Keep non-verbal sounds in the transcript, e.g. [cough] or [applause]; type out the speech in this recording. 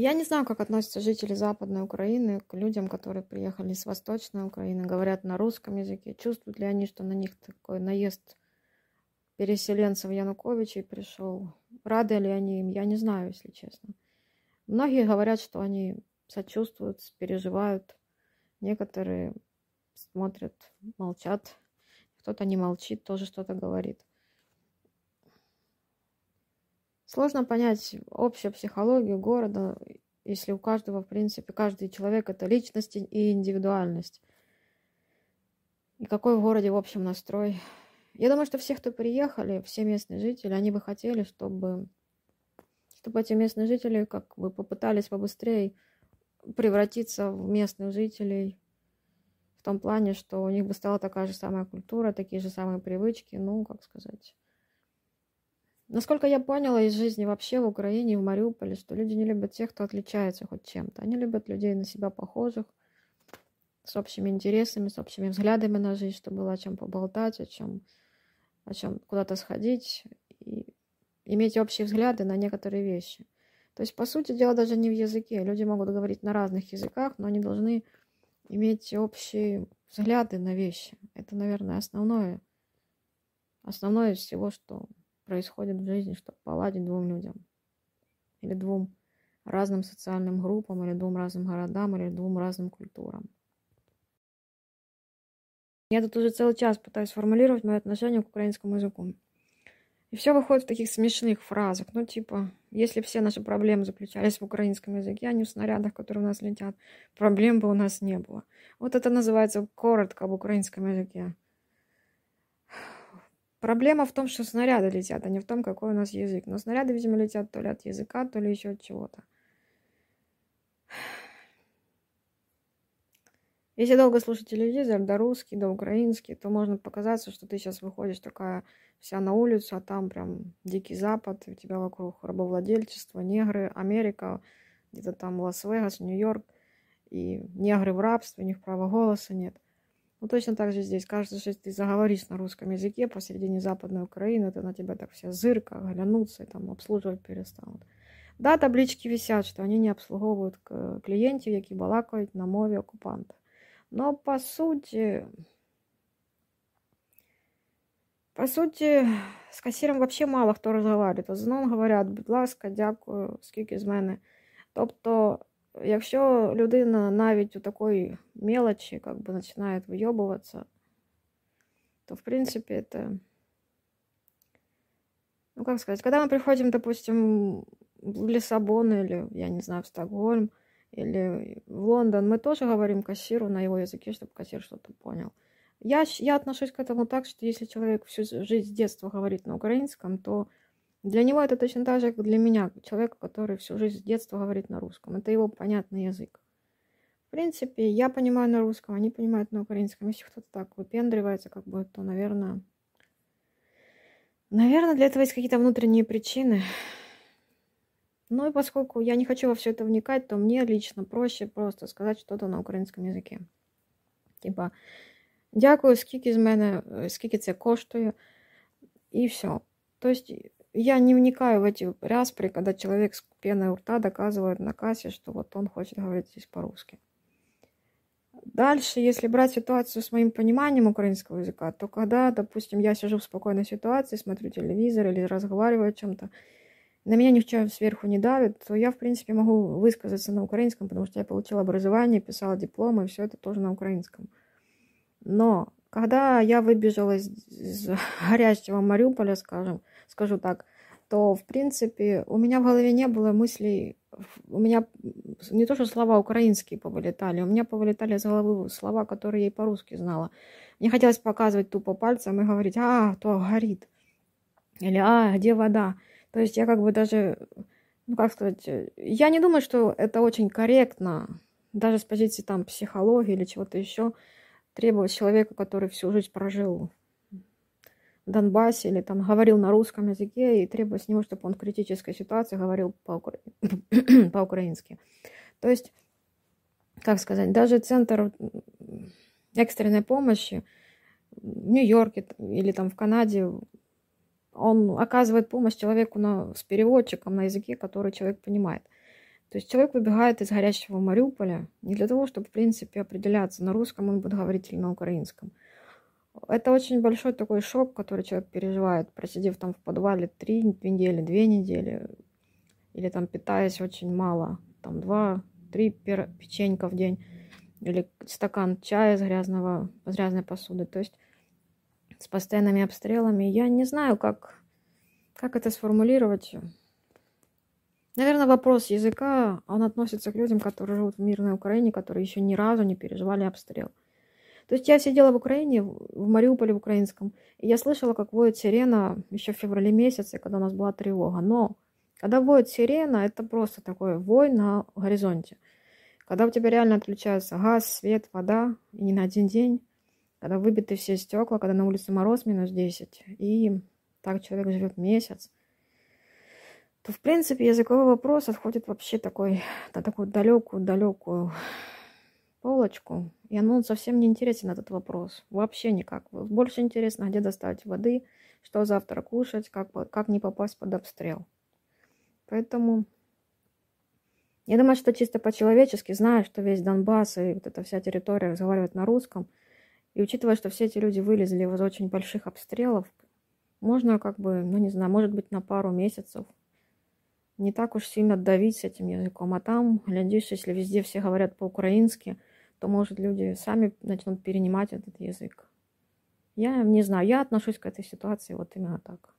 Я не знаю, как относятся жители Западной Украины к людям, которые приехали с Восточной Украины, говорят на русском языке. Чувствуют ли они, что на них такой наезд переселенцев Януковича пришел? Рады ли они им? Я не знаю, если честно. Многие говорят, что они сочувствуют, переживают. Некоторые смотрят, молчат. Кто-то не молчит, тоже что-то говорит. Сложно понять общую психологию города, если у каждого, в принципе, каждый человек – это личность и индивидуальность. И какой в городе, в общем, настрой. Я думаю, что все, кто приехали, все местные жители, они бы хотели, чтобы, чтобы эти местные жители как бы попытались побыстрее превратиться в местных жителей в том плане, что у них бы стала такая же самая культура, такие же самые привычки, ну, как сказать, Насколько я поняла из жизни вообще в Украине и в Мариуполе, что люди не любят тех, кто отличается хоть чем-то. Они любят людей на себя похожих, с общими интересами, с общими взглядами на жизнь, чтобы было о чем поболтать, о чем, о чем куда-то сходить и иметь общие взгляды на некоторые вещи. То есть, по сути дело даже не в языке. Люди могут говорить на разных языках, но они должны иметь общие взгляды на вещи. Это, наверное, основное, основное из всего, что происходит в жизни, чтобы поладить двум людям. Или двум разным социальным группам, или двум разным городам, или двум разным культурам. Я тут уже целый час пытаюсь сформулировать мое отношение к украинскому языку. И все выходит в таких смешных фразах. Ну, типа, если все наши проблемы заключались в украинском языке, а не в снарядах, которые у нас летят, проблем бы у нас не было. Вот это называется коротко об украинском языке. Проблема в том, что снаряды летят, а не в том, какой у нас язык. Но снаряды, видимо, летят то ли от языка, то ли еще от чего-то. Если долго слушать телевизор, да русский, да украинский, то можно показаться, что ты сейчас выходишь такая вся на улицу, а там прям дикий запад, у тебя вокруг рабовладельчество, негры, Америка, где-то там Лас-Вегас, Нью-Йорк, и негры в рабстве, у них права голоса нет – ну, точно так же здесь. Кажется, что если ты заговоришь на русском языке посередине Западной Украины, то на тебя так вся зырка, глянутся и там обслуживать перестанут. Да, таблички висят, что они не обслуживают клиентов, которые балакают на мове оккупанта. Но по сути, по сути, с кассиром вообще мало кто разговаривает. В ну, основному говорят: будь ласка, дякую, Сколько з мене. Тобто якщо людина навіть у такої мелочі как бы, починає вйобуватися, то в принципе это ну как сказать, когда мы приходим, допустим, в Лиссабон или, я не знаю, в Стокгольм или в Лондон, мы тоже говорим кассиру на его языке, чтобы кассир что-то понял. Я, я отношусь к этому так, что если человек всю жизнь с детства говорит на украинском, то для него это точно так же, как для меня, человека, который всю жизнь с детства говорит на русском. Это его понятный язык. В принципе, я понимаю на русском, они понимают на украинском. Если кто-то так выпендривается, как бы, то, наверное... Наверное, для этого есть какие-то внутренние причины. Ну и поскольку я не хочу во все это вникать, то мне лично проще просто сказать что-то на украинском языке. Типа, дякую, скільки з мене, э, скільки це коштує, и все. То есть я не вникаю в эти распри, когда человек с пеной у рта доказывает на кассе, что вот он хочет говорить здесь по-русски. Дальше, если брать ситуацию с моим пониманием украинского языка, то когда, допустим, я сижу в спокойной ситуации, смотрю телевизор или разговариваю о чем-то, на меня ни в чем сверху не давит, то я, в принципе, могу высказаться на украинском, потому что я получила образование, писала дипломы, и все это тоже на украинском. Но когда я выбежала из, из горящего Мариуполя, скажем, скажу так, то, в принципе, у меня в голове не было мыслей, у меня не то, что слова украинские повылетали, у меня повылетали из головы слова, которые я и по-русски знала. Мне хотелось показывать тупо пальцем и говорить, а, то горит, или а, где вода. То есть я как бы даже, ну как сказать, я не думаю, что это очень корректно, даже с позиции там психологии или чего-то еще, требовать человека, который всю жизнь прожил в Донбассе или там говорил на русском языке, и требовать с него, чтобы он в критической ситуации говорил по [clears throat] украински То есть, как сказать, даже центр экстренной помощи в Нью-Йорке или там в Канаде, он оказывает помощь человеку на, с переводчиком на языке, который человек понимает – то есть человек выбегает из горящего Мариуполя не для того, чтобы, в принципе, определяться, на русском он будет говорить или на украинском. Это очень большой такой шок, который человек переживает, просидев там в подвале три недели, две недели, или там питаясь очень мало, там два-три пер... печенька в день, или стакан чая с грязного, из грязной посуды. То есть с постоянными обстрелами. Я не знаю, как, как это сформулировать. Наверное, вопрос языка, он относится к людям, которые живут в мирной Украине, которые еще ни разу не переживали обстрел. То есть я сидела в Украине, в Мариуполе в украинском, и я слышала, как воет сирена еще в феврале месяце, когда у нас была тревога. Но когда воет сирена, это просто такой вой на горизонте. Когда у тебя реально отключаются газ, свет, вода, и не на один день, когда выбиты все стекла, когда на улице мороз минус 10, и так человек живет месяц, то, в принципе, языковой вопрос отходит вообще такой, [laughs] на такую далекую-далекую полочку. И ну, он совсем не интересен, этот вопрос. Вообще никак. Больше интересно, где достать воды, что завтра кушать, как, как не попасть под обстрел. Поэтому я думаю, что чисто по-человечески, зная, что весь Донбасс и вот эта вся территория разговаривает на русском, и учитывая, что все эти люди вылезли из очень больших обстрелов, можно как бы, ну не знаю, может быть на пару месяцев не так уж сильно давить с этим языком. А там, глядишь, если везде все говорят по-украински, то, может, люди сами начнут перенимать этот язык. Я не знаю, я отношусь к этой ситуации вот именно так.